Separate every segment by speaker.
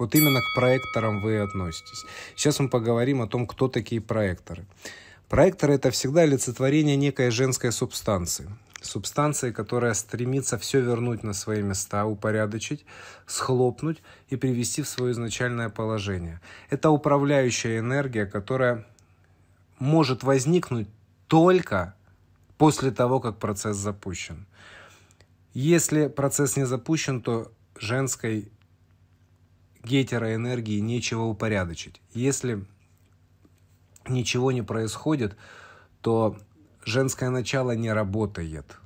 Speaker 1: Вот именно к проекторам вы относитесь. Сейчас мы поговорим о том, кто такие проекторы. Проекторы – это всегда олицетворение некой женской субстанции. Субстанции, которая стремится все вернуть на свои места, упорядочить, схлопнуть и привести в свое изначальное положение. Это управляющая энергия, которая может возникнуть только после того, как процесс запущен. Если процесс не запущен, то женской гетера энергии нечего упорядочить. Если ничего не происходит, то женское начало не работает.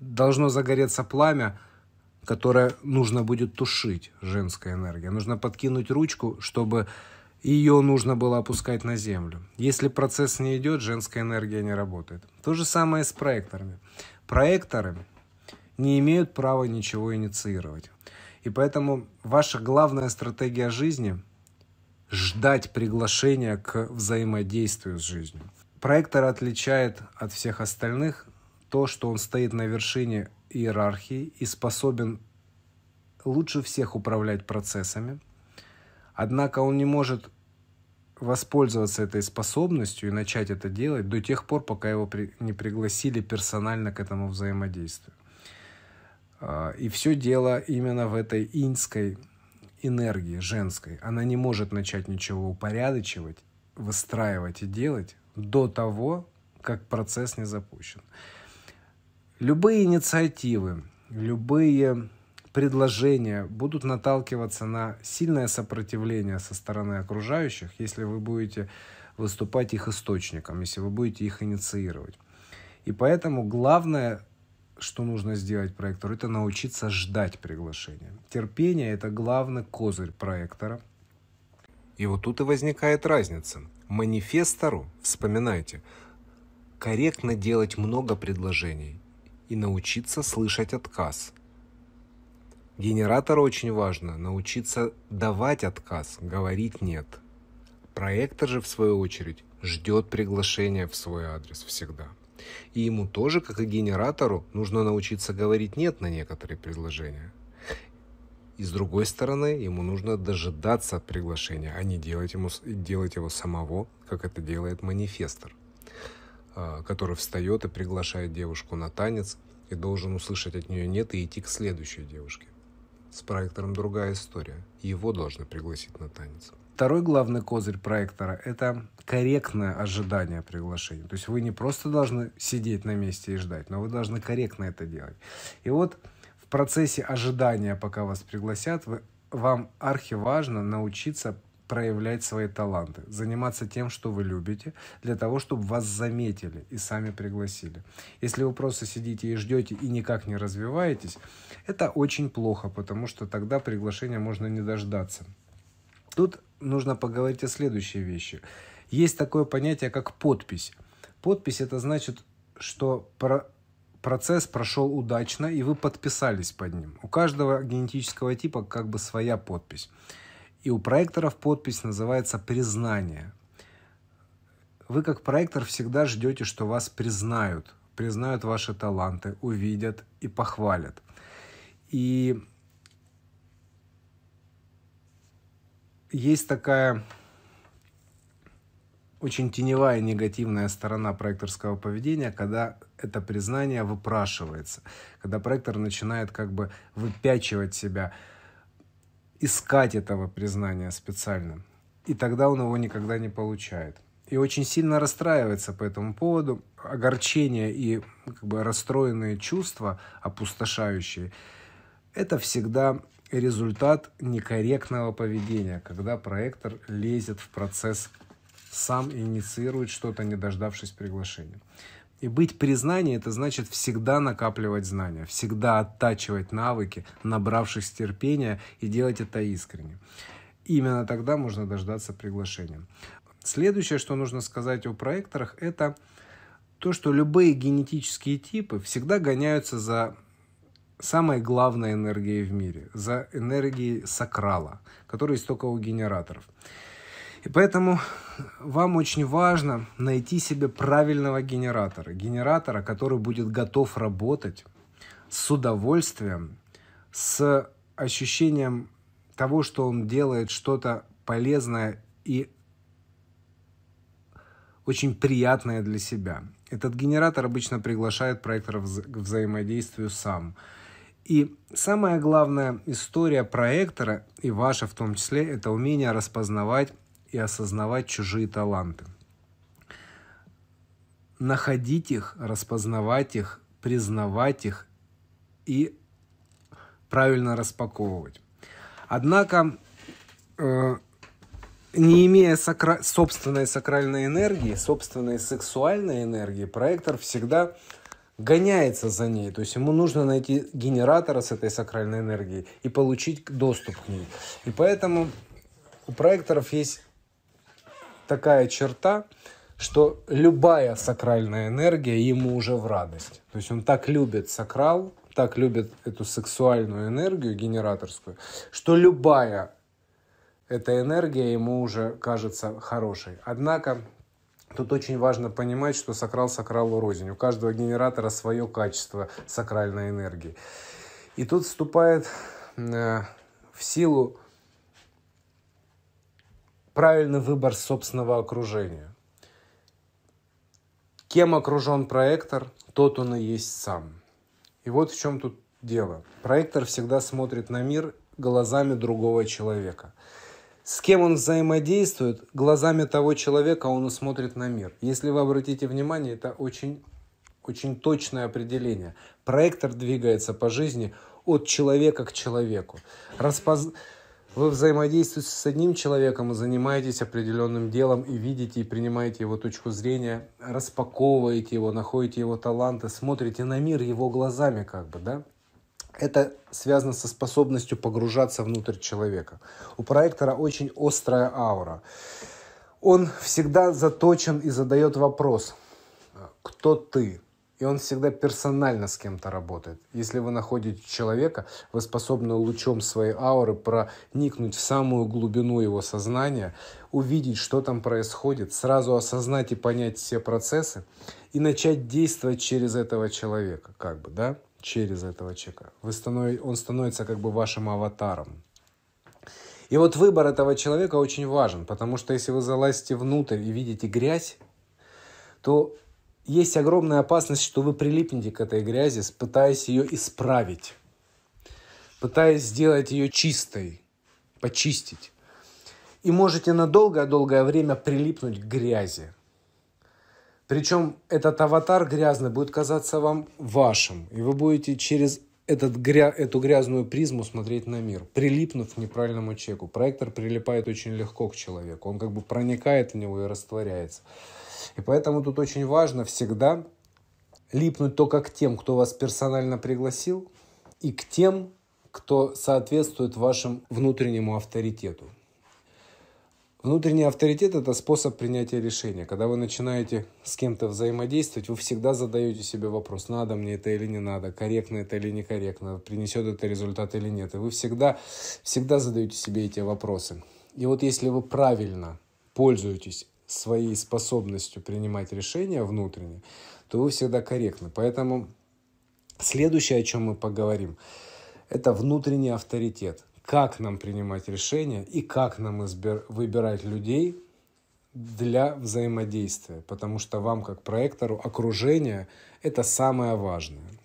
Speaker 1: Должно загореться пламя, которое нужно будет тушить, женская энергия. Нужно подкинуть ручку, чтобы ее нужно было опускать на землю. Если процесс не идет, женская энергия не работает. То же самое с проекторами. Проекторы не имеют права ничего инициировать. И поэтому ваша главная стратегия жизни – ждать приглашения к взаимодействию с жизнью. Проектор отличает от всех остальных то, что он стоит на вершине иерархии и способен лучше всех управлять процессами. Однако он не может воспользоваться этой способностью и начать это делать до тех пор, пока его не пригласили персонально к этому взаимодействию. А, и все дело именно в этой иньской энергии, женской. Она не может начать ничего упорядочивать, выстраивать и делать до того, как процесс не запущен. Любые инициативы, любые предложения будут наталкиваться на сильное сопротивление со стороны окружающих, если вы будете выступать их источником, если вы будете их инициировать. И поэтому главное что нужно сделать проектору, это научиться ждать приглашения. Терпение – это главный козырь проектора. И вот тут и возникает разница. Манифестору, вспоминайте, корректно делать много предложений и научиться слышать отказ. Генератору очень важно научиться давать отказ, говорить «нет». Проектор же, в свою очередь, ждет приглашения в свой адрес всегда. И ему тоже, как и генератору, нужно научиться говорить «нет» на некоторые предложения. И с другой стороны, ему нужно дожидаться приглашения, а не делать, ему, делать его самого, как это делает манифестор, а, который встает и приглашает девушку на танец и должен услышать от нее «нет» и идти к следующей девушке. С проектором другая история. Его должны пригласить на танец. Второй главный козырь проектора – это корректное ожидание приглашения. То есть вы не просто должны сидеть на месте и ждать, но вы должны корректно это делать. И вот в процессе ожидания, пока вас пригласят, вы, вам архиважно научиться проявлять свои таланты, заниматься тем, что вы любите, для того, чтобы вас заметили и сами пригласили. Если вы просто сидите и ждете и никак не развиваетесь, это очень плохо, потому что тогда приглашения можно не дождаться. Тут нужно поговорить о следующей вещи. Есть такое понятие, как подпись. Подпись это значит, что про процесс прошел удачно, и вы подписались под ним. У каждого генетического типа как бы своя подпись. И у проекторов подпись называется «Признание». Вы как проектор всегда ждете, что вас признают, признают ваши таланты, увидят и похвалят. И есть такая очень теневая негативная сторона проекторского поведения, когда это признание выпрашивается, когда проектор начинает как бы выпячивать себя – искать этого признания специально. И тогда он его никогда не получает. И очень сильно расстраивается по этому поводу. Огорчение и как бы, расстроенные чувства, опустошающие, это всегда результат некорректного поведения, когда проектор лезет в процесс сам инициирует что-то, не дождавшись приглашения. И быть признанием – это значит всегда накапливать знания, всегда оттачивать навыки, набравшись терпения, и делать это искренне. Именно тогда можно дождаться приглашения. Следующее, что нужно сказать о проекторах, это то, что любые генетические типы всегда гоняются за самой главной энергией в мире, за энергией сакрала, которая есть только у генераторов. И поэтому вам очень важно найти себе правильного генератора. Генератора, который будет готов работать с удовольствием, с ощущением того, что он делает что-то полезное и очень приятное для себя. Этот генератор обычно приглашает проектора к взаимодействию сам. И самая главная история проектора, и ваша в том числе, это умение распознавать и осознавать чужие таланты. Находить их, распознавать их, признавать их и правильно распаковывать. Однако, э, не имея сакра... собственной сакральной энергии, собственной сексуальной энергии, проектор всегда гоняется за ней. То есть ему нужно найти генератора с этой сакральной энергией и получить доступ к ней. И поэтому у проекторов есть такая черта, что любая сакральная энергия ему уже в радость. То есть он так любит сакрал, так любит эту сексуальную энергию генераторскую, что любая эта энергия ему уже кажется хорошей. Однако Тут очень важно понимать, что сакрал сакралу рознь. У каждого генератора свое качество сакральной энергии. И тут вступает э, в силу правильный выбор собственного окружения. Кем окружен проектор, тот он и есть сам. И вот в чем тут дело. Проектор всегда смотрит на мир глазами другого человека. С кем он взаимодействует, глазами того человека он и смотрит на мир. Если вы обратите внимание, это очень, очень точное определение. Проектор двигается по жизни от человека к человеку. Распоз... Вы взаимодействуете с одним человеком и занимаетесь определенным делом и видите и принимаете его точку зрения, распаковываете его, находите его таланты, смотрите на мир его глазами как бы, да? Это связано со способностью погружаться внутрь человека. У проектора очень острая аура. Он всегда заточен и задает вопрос, кто ты, и он всегда персонально с кем-то работает. Если вы находите человека, вы способны лучом своей ауры проникнуть в самую глубину его сознания, увидеть, что там происходит, сразу осознать и понять все процессы и начать действовать через этого человека, как бы, да, через этого человека. Вы станов... Он становится как бы вашим аватаром, и вот выбор этого человека очень важен, потому что если вы залазите внутрь и видите грязь, то есть огромная опасность, что вы прилипнете к этой грязи, пытаясь ее исправить, пытаясь сделать ее чистой, почистить. И можете на долгое-долгое время прилипнуть к грязи. Причем этот аватар грязный будет казаться вам вашим, и вы будете через этот гря... эту грязную призму смотреть на мир, прилипнув к неправильному человеку. Проектор прилипает очень легко к человеку, он как бы проникает в него и растворяется. И поэтому тут очень важно всегда липнуть только к тем, кто вас персонально пригласил, и к тем, кто соответствует вашему внутреннему авторитету. Внутренний авторитет – это способ принятия решения. Когда вы начинаете с кем-то взаимодействовать, вы всегда задаете себе вопрос, надо мне это или не надо, корректно это или некорректно, принесет это результат или нет. И вы всегда, всегда задаете себе эти вопросы. И вот если вы правильно пользуетесь своей способностью принимать решения внутренне, то вы всегда корректны. Поэтому следующее, о чем мы поговорим, это внутренний авторитет. Как нам принимать решения и как нам избир- выбирать людей для взаимодействия. Потому что вам, как проектору, окружение – это самое важное.